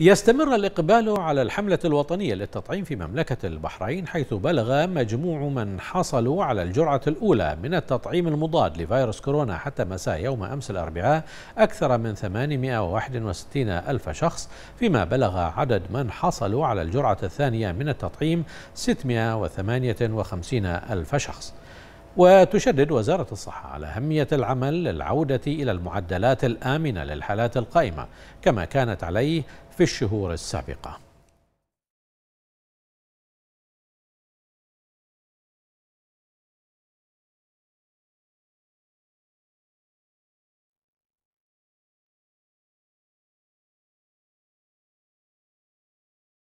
يستمر الإقبال على الحملة الوطنية للتطعيم في مملكة البحرين حيث بلغ مجموع من حصلوا على الجرعة الأولى من التطعيم المضاد لفيروس كورونا حتى مساء يوم أمس الأربعاء أكثر من 861 ألف شخص فيما بلغ عدد من حصلوا على الجرعة الثانية من التطعيم 658 ألف شخص وتشدد وزارة الصحة على أهمية العمل للعودة إلى المعدلات الآمنة للحالات القائمة كما كانت عليه في الشهور السابقة